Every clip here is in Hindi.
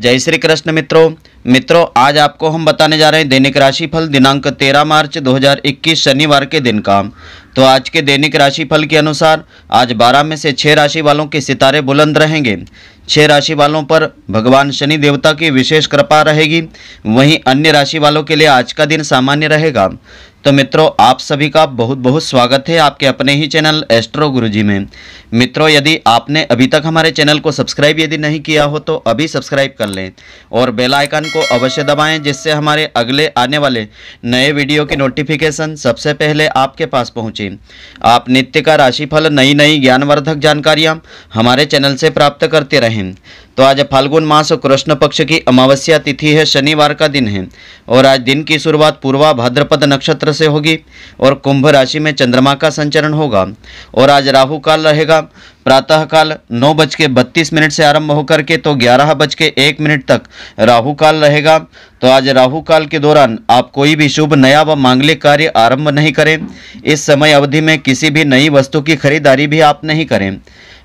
जय श्री कृष्ण मित्रों मित्रों आज आपको हम बताने जा रहे हैं दैनिक राशिफल दिनांक 13 मार्च 2021 शनिवार के दिन का तो आज के दैनिक राशिफल के अनुसार आज 12 में से 6 राशि वालों के सितारे बुलंद रहेंगे छह राशि वालों पर भगवान शनि देवता की विशेष कृपा रहेगी वहीं अन्य राशि वालों के लिए आज का दिन सामान्य रहेगा तो मित्रों आप सभी का बहुत बहुत स्वागत है आपके अपने ही चैनल एस्ट्रो गुरुजी में मित्रों यदि आपने अभी तक हमारे चैनल को सब्सक्राइब यदि नहीं किया हो तो अभी सब्सक्राइब कर लें और बेल आइकन को अवश्य दबाएं जिससे हमारे अगले आने वाले नए वीडियो के नोटिफिकेशन सबसे पहले आपके पास पहुंचे आप नित्य का राशिफल नई नई ज्ञानवर्धक जानकारियाँ हमारे चैनल से प्राप्त करते रहें है तो आज फाल्गुन मास कृष्ण पक्ष की अमावस्या तिथि है शनिवार का दिन है और आज दिन की शुरुआत पूर्वा भाद्रपद नक्षत्र से होगी और कुंभ राशि में चंद्रमा का संचरण होगा और आज राहु काल रहेगा प्रातःकाल नौ बज के बत्तीस मिनट से आरंभ होकर के तो ग्यारह बज के एक मिनट तक राहु काल रहेगा तो आज राहु काल के दौरान आप कोई भी शुभ नया व मांगलिक कार्य आरंभ नहीं करें इस समय अवधि में किसी भी नई वस्तु की खरीदारी भी आप नहीं करें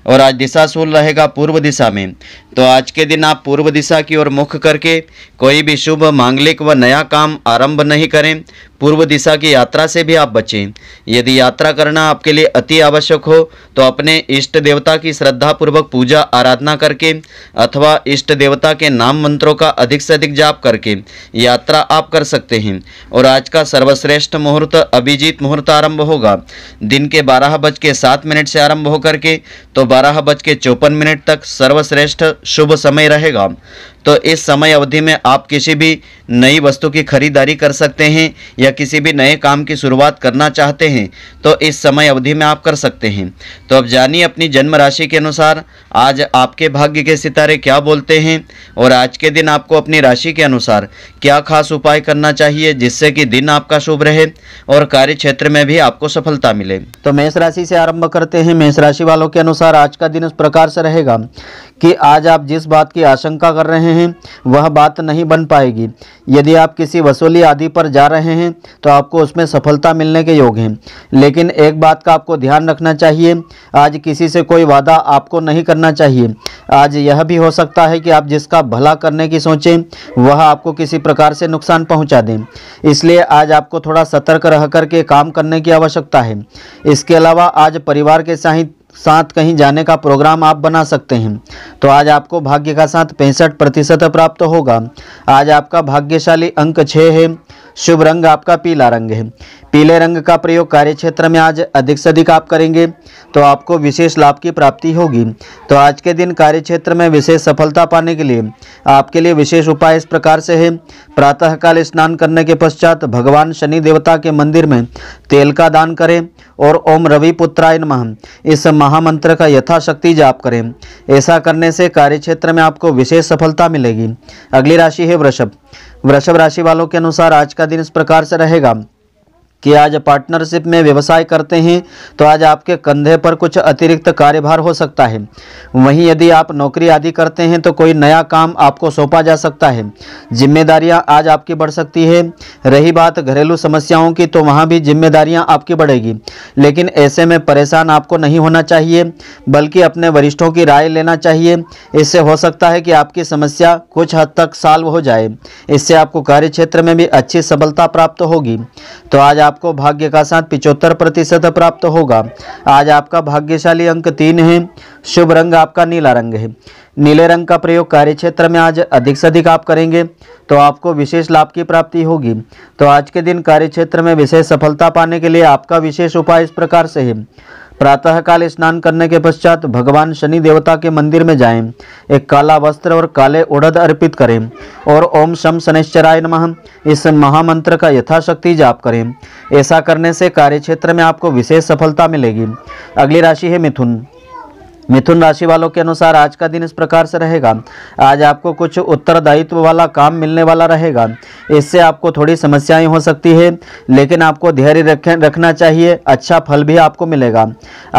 और आज दिशा शूल रहेगा पूर्व दिशा में तो आज के दिन आप पूर्व दिशा की ओर मुख करके कोई भी शुभ मांगलिक व नया काम आरंभ नहीं करें पूर्व दिशा की यात्रा से भी आप बचें यदि यात्रा करना आपके लिए अति आवश्यक हो तो अपने इष्ट देवता की श्रद्धापूर्वक पूजा आराधना करके अथवा इष्ट देवता के नाम मंत्रों का अधिक से अधिक जाप करके यात्रा आप कर सकते हैं और आज का सर्वश्रेष्ठ मुहूर्त अभिजीत मुहूर्त आरंभ होगा दिन के बारह बज के सात मिनट से आरंभ होकर के तो बारह बज के चौपन मिनट तक सर्वश्रेष्ठ शुभ समय रहेगा तो इस समय अवधि में आप किसी भी नई वस्तु की खरीदारी कर सकते हैं या किसी भी नए काम की शुरुआत करना चाहते हैं तो इस समय अवधि में आप कर सकते हैं तो अब जानिए अपनी जन्म राशि के अनुसार आज आपके भाग्य के सितारे क्या बोलते हैं और आज के दिन आपको अपनी राशि के अनुसार क्या खास उपाय करना चाहिए जिससे कि दिन आपका शुभ रहे और कार्य क्षेत्र में भी आपको सफलता मिले तो मेष राशि से आरंभ करते हैं मेष राशि वालों के अनुसार आज का दिन उस प्रकार से रहेगा कि आज आप जिस बात की आशंका कर रहे हैं हैं वह बात नहीं बन पाएगी यदि आप किसी वसूली आदि पर जा रहे हैं तो आपको उसमें सफलता मिलने के योग हैं लेकिन एक बात का आपको ध्यान रखना चाहिए आज किसी से कोई वादा आपको नहीं करना चाहिए आज यह भी हो सकता है कि आप जिसका भला करने की सोचें वह आपको किसी प्रकार से नुकसान पहुंचा दें इसलिए आज आपको थोड़ा सतर्क रह करके काम करने की आवश्यकता है इसके अलावा आज परिवार के साथ साथ कहीं जाने का प्रोग्राम आप बना सकते हैं तो आज आपको भाग्य का साथ पैंसठ प्रतिशत प्राप्त होगा आज आपका भाग्यशाली अंक छः है शुभ रंग आपका पीला रंग है पीले रंग का प्रयोग कार्य क्षेत्र में आज अधिक से अधिक आप करेंगे तो आपको विशेष लाभ की प्राप्ति होगी तो आज के दिन कार्य क्षेत्र में विशेष सफलता पाने के लिए आपके लिए विशेष उपाय इस प्रकार से है प्रातःकाल स्नान करने के पश्चात भगवान शनि देवता के मंदिर में तेल का दान करें और ओम रवि पुत्राय नमः इस महामंत्र का यथाशक्ति जाप करें ऐसा करने से कार्य क्षेत्र में आपको विशेष सफलता मिलेगी अगली राशि है वृषभ वृषभ राशि वालों के अनुसार आज का दिन इस प्रकार से रहेगा कि आज पार्टनरशिप में व्यवसाय करते हैं तो आज आपके कंधे पर कुछ अतिरिक्त कार्यभार हो सकता है वहीं यदि आप नौकरी आदि करते हैं तो कोई नया काम आपको सौंपा जा सकता है जिम्मेदारियां आज आपकी बढ़ सकती है रही बात घरेलू समस्याओं की तो वहाँ भी जिम्मेदारियाँ आपकी बढ़ेगी लेकिन ऐसे में परेशान आपको नहीं होना चाहिए बल्कि अपने वरिष्ठों की राय लेना चाहिए इससे हो सकता है कि आपकी समस्या कुछ हद तक सॉल्व हो जाए इससे आपको कार्य क्षेत्र में भी अच्छी सफलता प्राप्त होगी तो आज आप आपको भाग्य का साथ पिचहत्तर प्रतिशत प्राप्त होगा आज आपका भाग्यशाली अंक तीन है शुभ रंग आपका नीला रंग है नीले रंग का प्रयोग कार्य क्षेत्र में आज अधिक से अधिक आप करेंगे तो आपको विशेष लाभ की प्राप्ति होगी तो आज के दिन कार्य क्षेत्र में विशेष सफलता पाने के लिए आपका विशेष उपाय इस प्रकार से है प्रातःकाल स्नान करने के पश्चात भगवान शनि देवता के मंदिर में जाएं, एक काला वस्त्र और काले उड़द अर्पित करें और ओम शम शनिश्चराय नमः इस महामंत्र का यथाशक्ति जाप करें ऐसा करने से कार्यक्षेत्र में आपको विशेष सफलता मिलेगी अगली राशि है मिथुन मिथुन राशि वालों के अनुसार आज का दिन इस प्रकार से रहेगा आज आपको कुछ उत्तरदायित्व वाला काम मिलने वाला रहेगा इससे आपको थोड़ी समस्याएं हो सकती है लेकिन आपको धैर्य रखें रखना चाहिए अच्छा फल भी आपको मिलेगा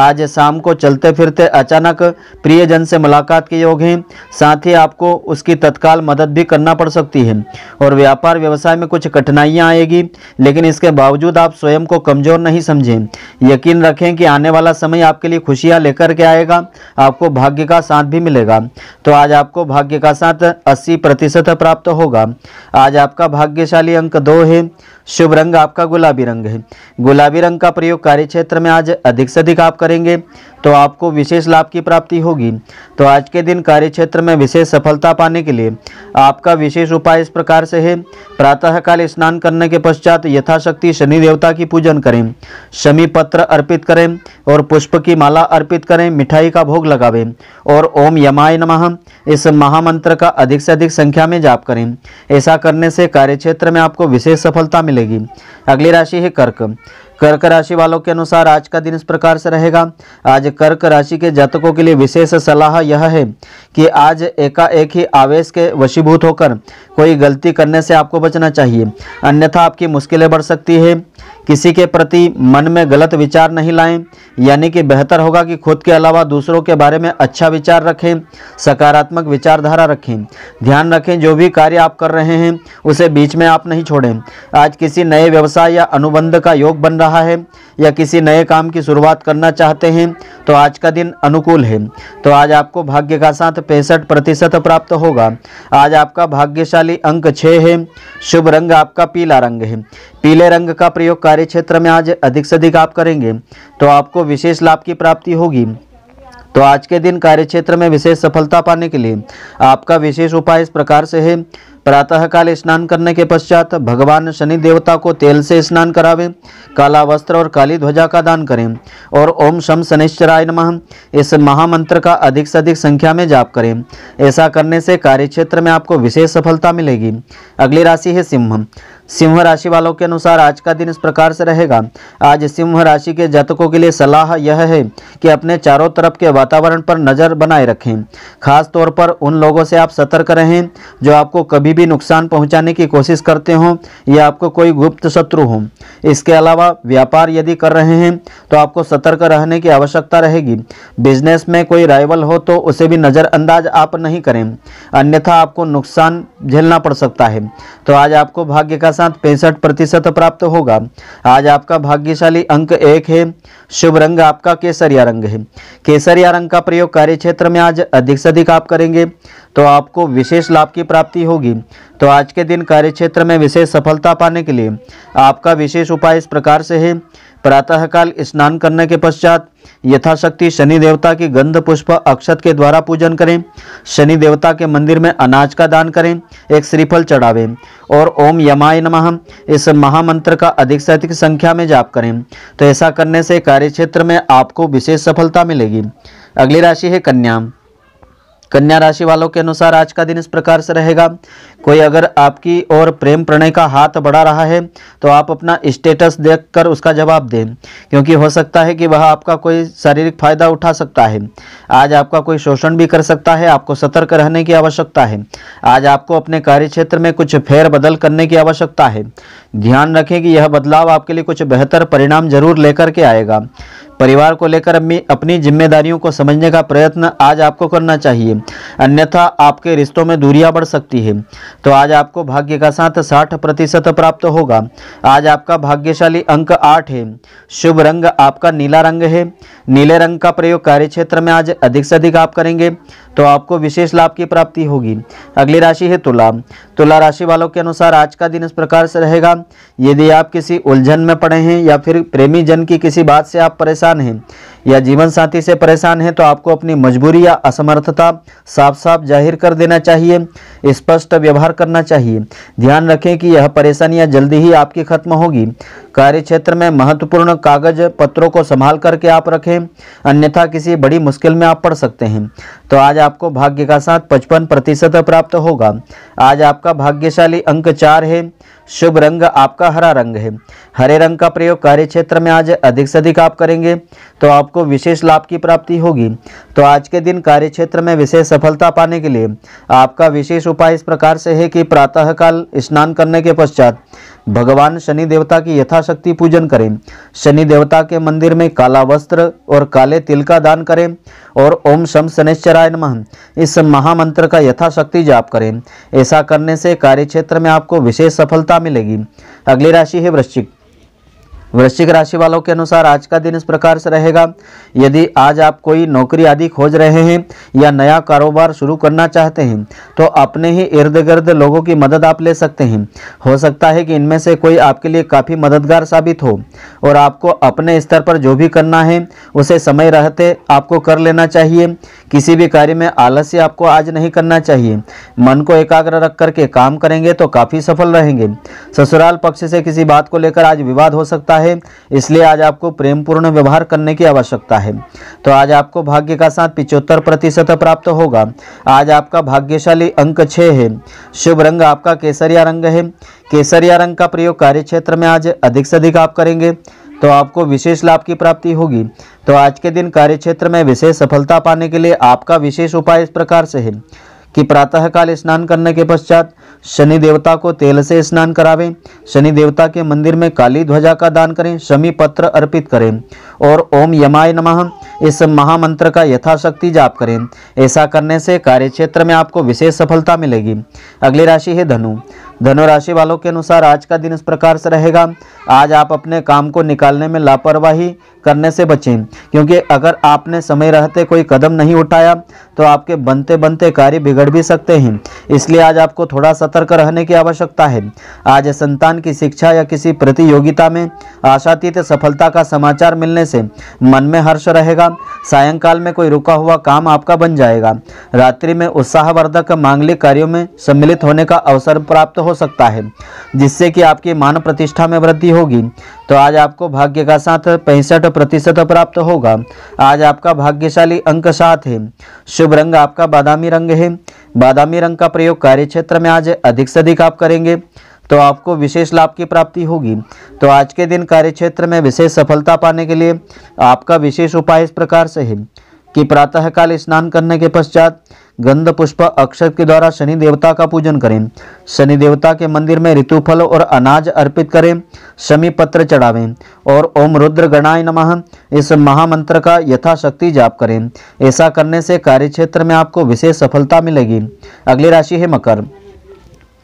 आज शाम को चलते फिरते अचानक प्रियजन से मुलाकात के योग हैं साथ ही आपको उसकी तत्काल मदद भी करना पड़ सकती है और व्यापार व्यवसाय में कुछ कठिनाइयाँ आएगी लेकिन इसके बावजूद आप स्वयं को कमज़ोर नहीं समझें यकीन रखें कि आने वाला समय आपके लिए खुशियाँ लेकर के आएगा आपको भाग्य का साथ भी मिलेगा तो आज आपको भाग्य का साथ 80 प्रतिशत प्राप्त होगा आज आपका भाग्यशाली अंक दो है शुभ रंग आपका गुलाबी रंग है गुलाबी रंग का प्रयोग कार्य क्षेत्र में आज अधिक से अधिक आप करेंगे तो आपको विशेष लाभ की प्राप्ति होगी तो आज के दिन कार्य क्षेत्र में विशेष सफलता पाने के लिए आपका विशेष उपाय इस प्रकार से है प्रातःकाल स्नान करने के पश्चात यथाशक्ति शनि देवता की पूजन करें शमी पत्र अर्पित करें और पुष्प की माला अर्पित करें मिठाई का भोग लगावे और ओम यमाय नमः इस महामंत्र का अधिक से अधिक संख्या में जाप करें ऐसा करने से कार्यक्षेत्र में आपको विशेष सफलता मिलेगी अगली राशि है कर्क कर्क राशि वालों के अनुसार आज का दिन इस प्रकार से रहेगा आज कर्क राशि के जातकों के लिए विशेष सलाह यह है कि आज एकाएक ही आवेश के वशीभूत होकर कोई गलती करने से आपको बचना चाहिए अन्यथा आपकी मुश्किलें बढ़ सकती है किसी के प्रति मन में गलत विचार नहीं लाएं यानी कि बेहतर होगा कि खुद के अलावा दूसरों के बारे में अच्छा विचार रखें सकारात्मक विचारधारा रखें ध्यान रखें जो भी कार्य आप कर रहे हैं उसे बीच में आप नहीं छोड़ें आज किसी नए व्यवसाय या अनुबंध का योग बन रहा रहा है या किसी नए काम की शुरुआत करना चाहते हैं तो आज का दिन अनुकूल है तो आज आपको भाग्य का साथ पैंसठ प्रतिशत प्राप्त होगा आज आपका भाग्यशाली अंक छः है शुभ रंग आपका पीला रंग है पीले रंग का प्रयोग कार्य क्षेत्र में आज अधिक से अधिक आप करेंगे तो आपको विशेष लाभ की प्राप्ति होगी तो आज के दिन कार्य क्षेत्र में विशेष सफलता पाने के लिए आपका विशेष उपाय इस प्रकार से है प्रातःकाल स्नान करने के पश्चात भगवान शनि देवता को तेल से स्नान करावें काला वस्त्र और काली ध्वजा का दान करें और ओम शम शनिश्चराय नमः इस महामंत्र का अधिक से अधिक संख्या में जाप करें ऐसा करने से कार्यक्षेत्र में आपको विशेष सफलता मिलेगी अगली राशि है सिंह सिंह राशि वालों के अनुसार आज का दिन इस प्रकार से रहेगा आज सिंह राशि के जातकों के लिए सलाह यह है कि अपने चारों तरफ के वातावरण पर नज़र बनाए रखें खास तौर पर उन लोगों से आप सतर्क रहें जो आपको कभी भी नुकसान पहुंचाने की कोशिश करते हों या आपको कोई गुप्त शत्रु हों इसके अलावा व्यापार यदि कर रहे हैं तो आपको सतर्क रहने की आवश्यकता रहेगी बिजनेस में कोई राइवल हो तो उसे भी नज़रअंदाज आप नहीं करें अन्यथा आपको नुकसान झेलना पड़ सकता है तो आज आपको भाग्य का साथ पैंसठ प्रतिशत प्राप्त होगा आज आपका भाग्यशाली अंक एक है शुभ रंग आपका केसरिया रंग है केसरिया रंग का प्रयोग कार्य क्षेत्र में आज अधिक से अधिक आप करेंगे तो आपको विशेष लाभ की प्राप्ति होगी तो आज के दिन कार्यक्षेत्र में विशेष सफलता पाने के लिए आपका विशेष उपाय इस प्रकार से है प्रातःकाल स्नान करने के पश्चात यथाशक्ति शनि देवता की गंध पुष्प अक्षत के द्वारा पूजन करें शनि देवता के मंदिर में अनाज का दान करें एक श्रीफल चढ़ावें और ओम यमाय नमः इस महामंत्र का अधिक से अधिक संख्या में जाप करें तो ऐसा करने से कार्यक्षेत्र में आपको विशेष सफलता मिलेगी अगली राशि है कन्या कन्या राशि वालों के अनुसार आज का दिन इस प्रकार से रहेगा कोई अगर आपकी और प्रेम प्रणय का हाथ बढ़ा रहा है तो आप अपना स्टेटस देखकर उसका जवाब दें क्योंकि हो सकता है कि वह आपका कोई शारीरिक फायदा उठा सकता है आज आपका कोई शोषण भी कर सकता है आपको सतर्क रहने की आवश्यकता है आज आपको अपने कार्य क्षेत्र में कुछ फेर बदल करने की आवश्यकता है ध्यान रखें कि यह बदलाव आपके लिए कुछ बेहतर परिणाम जरूर लेकर के आएगा परिवार को लेकर अपनी जिम्मेदारियों को समझने का प्रयत्न आज आपको करना चाहिए अन्यथा आपके रिश्तों में दूरियां बढ़ सकती है तो आज आपको भाग्य का साथ साठ प्रतिशत प्राप्त होगा आज आपका भाग्यशाली अंक आठ है शुभ रंग आपका नीला रंग है नीले रंग का प्रयोग कार्य क्षेत्र में आज अधिक से अधिक आप करेंगे तो आपको विशेष लाभ की प्राप्ति होगी अगली राशि है तुला तुला राशि वालों के अनुसार आज का दिन इस प्रकार से रहेगा यदि आप किसी उलझन में पड़े हैं या फिर प्रेमी जन की किसी बात से आप परेशान हैं या जीवन साथी से परेशान हैं तो आपको अपनी मजबूरी या असमर्थता साफ साफ जाहिर कर देना चाहिए स्पष्ट व्यवहार करना चाहिए ध्यान रखें कि यह परेशानियां जल्दी ही आपकी खत्म होगी कार्य क्षेत्र में महत्वपूर्ण कागज पत्रों को संभाल करके आप रखें अन्यथा किसी बड़ी मुश्किल में आप पड़ सकते हैं तो आज आपको भाग्य का साथ पचपन प्रतिशत प्राप्त होगा आज आपका भाग्यशाली अंक चार है शुभ रंग आपका हरा रंग है हरे रंग का प्रयोग कार्य क्षेत्र में आज अधिक से अधिक आप करेंगे तो आपको विशेष लाभ की प्राप्ति होगी तो आज के दिन कार्य क्षेत्र में विशेष सफलता पाने के लिए आपका विशेष उपाय इस प्रकार से है कि प्रातःकाल स्नान करने के पश्चात भगवान शनि देवता की यथाशक्ति पूजन करें शनि देवता के मंदिर में काला वस्त्र और काले तिल का दान करें और ओम शम शनिश्चराय नमः इस महामंत्र का यथाशक्ति जाप करें ऐसा करने से कार्य क्षेत्र में आपको विशेष सफलता मिलेगी अगली राशि है वृश्चिक वृश्चिक राशि वालों के अनुसार आज का दिन इस प्रकार से रहेगा यदि आज आप कोई नौकरी आदि खोज रहे हैं या नया कारोबार शुरू करना चाहते हैं तो अपने ही इर्द गिर्द लोगों की मदद आप ले सकते हैं हो सकता है कि इनमें से कोई आपके लिए काफ़ी मददगार साबित हो और आपको अपने स्तर पर जो भी करना है उसे समय रहते आपको कर लेना चाहिए किसी भी कार्य में आलस्य आपको आज नहीं करना चाहिए मन को एकाग्र रख करके काम करेंगे तो काफ़ी सफल रहेंगे ससुराल पक्ष से किसी बात को लेकर आज विवाद हो सकता है है इसलिए आज आपको प्रेमपूर्ण व्यवहार करने की आवश्यकता है तो आज आपको भाग्य का साथ पिचहत्तर प्रतिशत प्राप्त होगा आज आपका भाग्यशाली अंक छः है शुभ रंग आपका केसरिया रंग है केसरिया रंग का प्रयोग कार्य क्षेत्र में आज अधिक से अधिक आप करेंगे तो आपको विशेष लाभ की प्राप्ति होगी तो आज के दिन कार्य क्षेत्र में विशेष सफलता पाने के लिए आपका विशेष उपाय इस प्रकार से है कि प्रातःकाल स्नान करने के पश्चात शनि देवता को तेल से स्नान करावें शनि देवता के मंदिर में काली ध्वजा का दान करें शमी पत्र अर्पित करें और ओम यमाय नमः इस महामंत्र का यथाशक्ति जाप करें ऐसा करने से कार्य क्षेत्र में आपको विशेष सफलता मिलेगी अगली राशि है धनु धनु राशि वालों के अनुसार आज का दिन इस प्रकार से रहेगा आज आप अपने काम को निकालने में लापरवाही करने से बचें क्योंकि अगर आपने समय रहते कोई कदम नहीं उठाया तो आपके बनते बनते कार्य बिगड़ भी सकते हैं इसलिए आज आपको थोड़ा सतर्क रहने की आवश्यकता है आज संतान की शिक्षा या किसी प्रतियोगिता में आशातीत सफलता का समाचार मिलने से मन में हर्ष रहेगा सायंकाल में कोई रुका हुआ काम आपका बन जाएगा रात्रि में उत्साहवर्धक मांगलिक कार्यों में सम्मिलित होने का अवसर प्राप्त हो सकता है जिससे कि आपकी मान प्रतिष्ठा में वृद्धि होगी तो आज आपको भाग्य का साथ पैंसठ प्रतिशत प्राप्त होगा आज आपका भाग्यशाली अंक सात है शुभ रंग आपका बादामी रंग है बादामी रंग का प्रयोग कार्य क्षेत्र में आज अधिक से अधिक आप करेंगे तो आपको विशेष लाभ की प्राप्ति होगी तो आज के दिन कार्य क्षेत्र में विशेष सफलता पाने के लिए आपका विशेष उपाय इस प्रकार से है कि प्रातःकाल स्नान करने के पश्चात गंध पुष्प अक्षत के द्वारा शनि देवता का पूजन करें शनि देवता के मंदिर में ऋतुफल और अनाज अर्पित करें शमी पत्र चढ़ावें और ओम रुद्र गणाय नमः इस महामंत्र का यथाशक्ति जाप करें ऐसा करने से कार्यक्षेत्र में आपको विशेष सफलता मिलेगी अगली राशि है मकर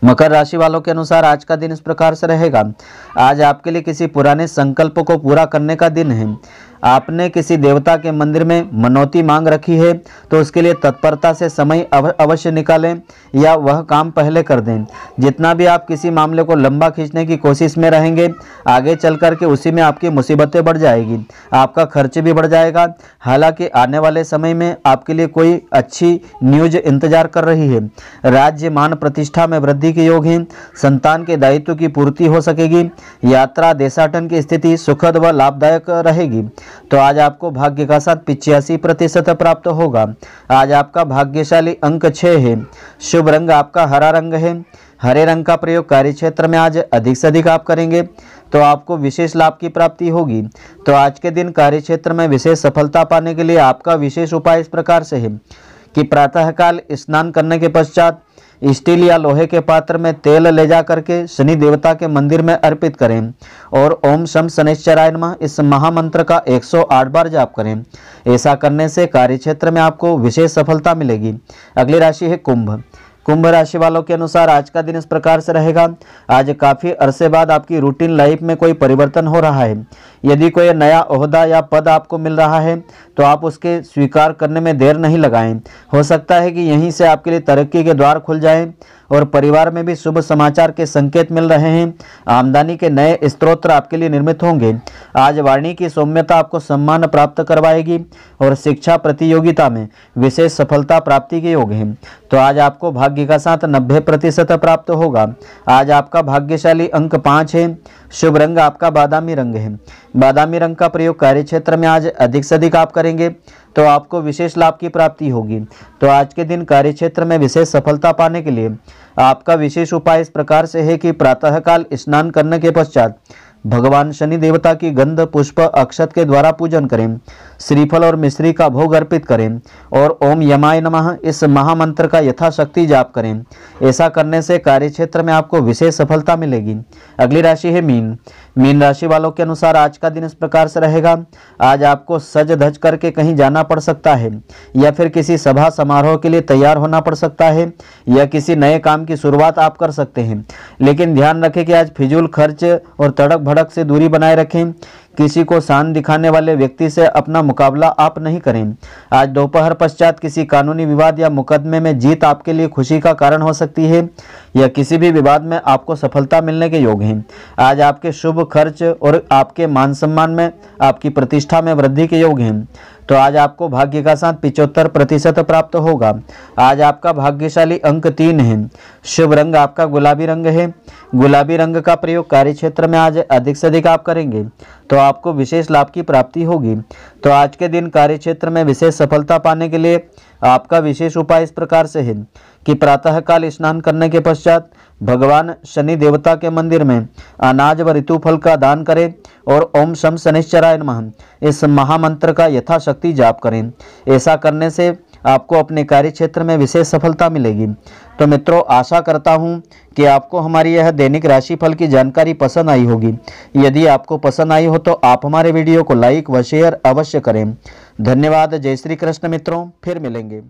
मकर राशि वालों के अनुसार आज का दिन इस प्रकार से रहेगा आज आपके लिए किसी पुराने संकल्प को पूरा करने का दिन है आपने किसी देवता के मंदिर में मनौती मांग रखी है तो उसके लिए तत्परता से समय अवश्य निकालें या वह काम पहले कर दें जितना भी आप किसी मामले को लंबा खींचने की कोशिश में रहेंगे आगे चल करके उसी में आपकी मुसीबतें बढ़ जाएगी आपका खर्च भी बढ़ जाएगा हालांकि आने वाले समय में आपके लिए कोई अच्छी न्यूज इंतजार कर रही है राज्य मान प्रतिष्ठा में वृद्धि के योग हैं संतान के दायित्व की पूर्ति हो सकेगी यात्रा देशाटन की स्थिति सुखद व लाभदायक रहेगी तो आज आपको भाग्य का साथ पिचासी प्रतिशत प्राप्त होगा आज आपका भाग्यशाली अंक छः है शुभ रंग आपका हरा रंग है हरे रंग का प्रयोग कार्य क्षेत्र में आज अधिक से अधिक आप करेंगे तो आपको विशेष लाभ की प्राप्ति होगी तो आज के दिन कार्य क्षेत्र में विशेष सफलता पाने के लिए आपका विशेष उपाय इस प्रकार से है कि प्रातःकाल स्नान करने के पश्चात स्टील या लोहे के पात्र में तेल ले जा करके शनि देवता के मंदिर में अर्पित करें और ओम शम शनिश्चराय नमः इस महामंत्र का 108 बार जाप करें ऐसा करने से कार्यक्षेत्र में आपको विशेष सफलता मिलेगी अगली राशि है कुंभ कुंभ राशि वालों के अनुसार आज का दिन इस प्रकार से रहेगा आज काफ़ी अरसे बाद आपकी रूटीन लाइफ में कोई परिवर्तन हो रहा है यदि कोई नया ओहदा या पद आपको मिल रहा है तो आप उसके स्वीकार करने में देर नहीं लगाएं हो सकता है कि यहीं से आपके लिए तरक्की के द्वार खुल जाएं और परिवार में भी शुभ समाचार के संकेत मिल रहे हैं आमदनी के नए स्त्रोत आपके लिए निर्मित होंगे आज वाणी की सौम्यता आपको सम्मान प्राप्त करवाएगी और शिक्षा प्रतियोगिता में विशेष सफलता प्राप्ति के योग हैं तो आज आपको भाग्य का साथ नब्बे प्रतिशत प्राप्त होगा आज आपका भाग्यशाली अंक पाँच है शुभ रंग आपका बादामी रंग है बादामी रंग का प्रयोग कार्य क्षेत्र में आज अधिक से अधिक आप करेंगे तो आपको विशेष लाभ की प्राप्ति होगी तो आज के दिन कार्य क्षेत्र में विशेष सफलता पाने के लिए आपका विशेष उपाय इस प्रकार से है कि प्रातःकाल स्नान करने के पश्चात भगवान शनि देवता की गंध पुष्प अक्षत के द्वारा पूजन करें श्रीफल और मिश्री का भोग अर्पित करें और ओम यमाय नमः इस महामंत्र का यथाशक्ति जाप करें ऐसा करने से कार्यक्षेत्र में आपको विशेष सफलता मिलेगी अगली राशि है मीन मीन राशि वालों के अनुसार आज का दिन इस प्रकार से रहेगा आज आपको सज धज करके कहीं जाना पड़ सकता है या फिर किसी सभा समारोह के लिए तैयार होना पड़ सकता है या किसी नए काम की शुरुआत आप कर सकते हैं लेकिन ध्यान रखें कि आज फिजूल खर्च और तड़क भड़क से दूरी बनाए रखें किसी को शान दिखाने वाले व्यक्ति से अपना मुकाबला आप नहीं करें आज दोपहर पश्चात किसी कानूनी विवाद या मुकदमे में जीत आपके लिए खुशी का कारण हो सकती है या किसी भी विवाद में आपको सफलता मिलने के योग हैं आज आपके शुभ खर्च और आपके मान सम्मान में आपकी प्रतिष्ठा में वृद्धि के योग हैं तो आज आपको भाग्य का साथ पिचहत्तर प्रतिशत प्राप्त होगा आज आपका भाग्यशाली अंक तीन है शुभ रंग आपका गुलाबी रंग है गुलाबी रंग का प्रयोग कार्य क्षेत्र में आज अधिक से अधिक आप करेंगे तो आपको विशेष लाभ की प्राप्ति होगी तो आज के दिन कार्य क्षेत्र में विशेष सफलता पाने के लिए आपका विशेष उपाय इस प्रकार से है कि प्रातःकाल स्नान करने के पश्चात भगवान शनि देवता के मंदिर में अनाज व ऋतुफल का दान करें और ओम शम शनिश्चराय नमः इस महामंत्र का यथाशक्ति जाप करें ऐसा करने से आपको अपने कार्य क्षेत्र में विशेष सफलता मिलेगी तो मित्रों आशा करता हूँ कि आपको हमारी यह दैनिक राशिफल की जानकारी पसंद आई होगी यदि आपको पसंद आई हो तो आप हमारे वीडियो को लाइक व शेयर अवश्य करें धन्यवाद जय श्री कृष्ण मित्रों फिर मिलेंगे